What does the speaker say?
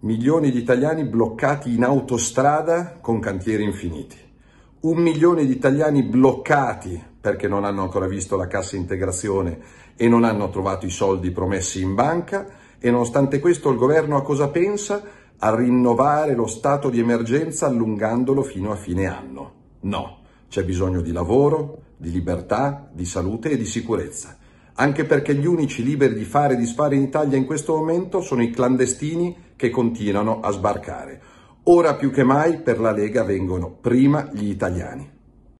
milioni di italiani bloccati in autostrada con cantieri infiniti, un milione di italiani bloccati perché non hanno ancora visto la cassa integrazione e non hanno trovato i soldi promessi in banca e nonostante questo il governo a cosa pensa? A rinnovare lo stato di emergenza allungandolo fino a fine anno. No, c'è bisogno di lavoro, di libertà, di salute e di sicurezza anche perché gli unici liberi di fare e disfare in Italia in questo momento sono i clandestini che continuano a sbarcare. Ora più che mai per la Lega vengono prima gli italiani.